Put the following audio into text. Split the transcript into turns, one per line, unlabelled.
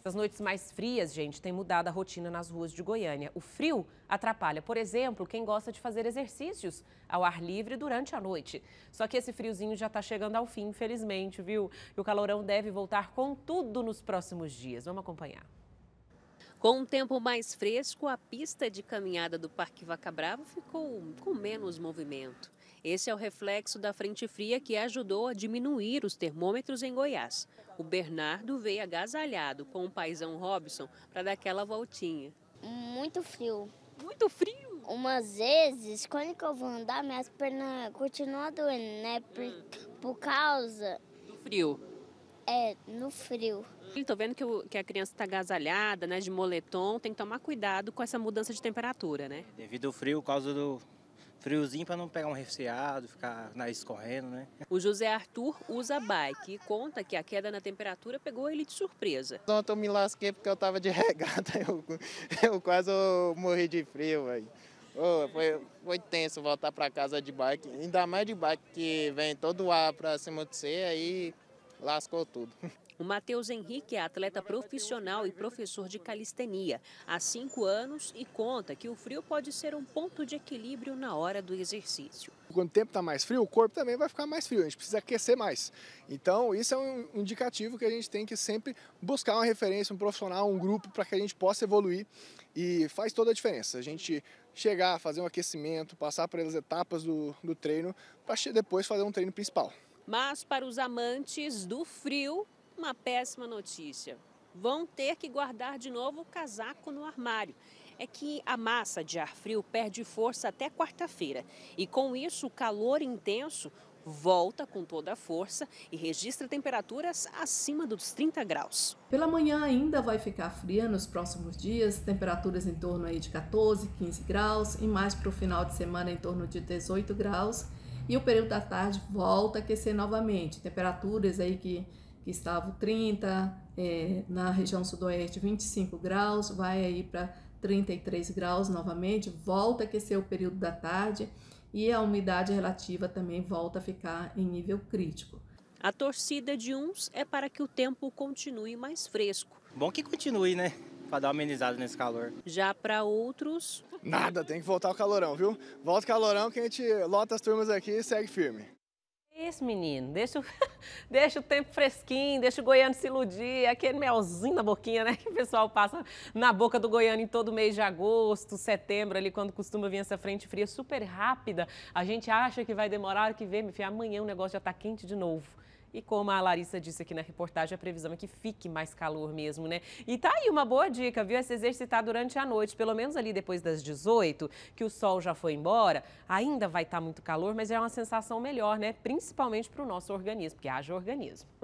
Essas noites mais frias, gente, tem mudado a rotina nas ruas de Goiânia. O frio atrapalha, por exemplo, quem gosta de fazer exercícios ao ar livre durante a noite. Só que esse friozinho já está chegando ao fim, infelizmente, viu? E o calorão deve voltar com tudo nos próximos dias.
Vamos acompanhar. Com o tempo mais fresco, a pista de caminhada do Parque Vaca Brava ficou com menos movimento. Esse é o reflexo da frente fria que ajudou a diminuir os termômetros em Goiás. O Bernardo veio agasalhado com o paizão Robson para dar aquela voltinha. Muito frio. Muito frio? Umas vezes, quando eu vou andar, minhas pernas continuam doendo, né? Por, hum. por causa. Do frio. É, no frio. Estou vendo que, o, que, a criança está agasalhada, né, de moletom, tem que tomar cuidado com essa mudança de temperatura, né? Devido ao
frio, por causa do, friozinho para não pegar um resfriado, ficar na escorrendo, né?
O José Arthur usa bike e conta que a queda na temperatura pegou ele de surpresa.
Ontem eu me lasquei porque eu tava de regata, eu, eu quase morri de frio, velho. Oh, foi, foi tenso voltar para casa de bike, ainda mais de bike que vem todo o ar
para cima de você, aí lascou tudo. O Matheus Henrique é atleta profissional e professor de calistenia há cinco anos e conta que o frio pode ser um ponto de equilíbrio na hora do exercício.
Quando o tempo está mais frio, o corpo também vai ficar mais frio, a gente precisa aquecer mais. Então, isso é um indicativo que a gente tem que sempre buscar uma referência, um profissional, um grupo, para que a gente possa evoluir e faz toda a diferença. A gente chegar, fazer um aquecimento, passar pelas etapas do, do treino, para depois fazer um treino principal.
Mas para os amantes do frio, uma péssima notícia. Vão ter que guardar de novo o casaco no armário. É que a massa de ar frio perde força até quarta-feira. E com isso, o calor intenso volta com toda a força e registra temperaturas acima dos 30 graus.
Pela manhã ainda vai ficar fria nos próximos dias, temperaturas em torno aí de 14, 15 graus e mais para o final de semana em torno de 18 graus. E o período da tarde volta a aquecer novamente. Temperaturas aí que, que estavam 30, é, na região sudoeste 25 graus, vai aí para 33 graus novamente, volta a aquecer o período da tarde e a umidade relativa também volta a ficar em nível crítico. A
torcida de uns é para que o tempo continue mais fresco.
Bom que continue, né? para dar uma amenizada nesse calor. Já para outros. Nada, tem que voltar o calorão, viu? Volta o calorão que a gente lota as turmas aqui e segue firme. Esse
menino, deixa o, deixa o tempo fresquinho, deixa o goiano se iludir, aquele melzinho na boquinha, né? Que o pessoal passa na boca do goiano em todo mês de agosto, setembro, ali quando costuma vir essa frente fria super rápida. A gente acha que vai demorar, que vê, meu filho, amanhã o negócio já tá quente de novo. E como a Larissa disse aqui na reportagem, a previsão é que fique mais calor mesmo, né? E tá aí uma boa dica, viu? É se exercitar tá durante a noite, pelo menos ali depois das 18, que o sol já foi embora, ainda vai estar tá muito calor, mas é uma sensação melhor, né? Principalmente para o nosso organismo, porque haja organismo.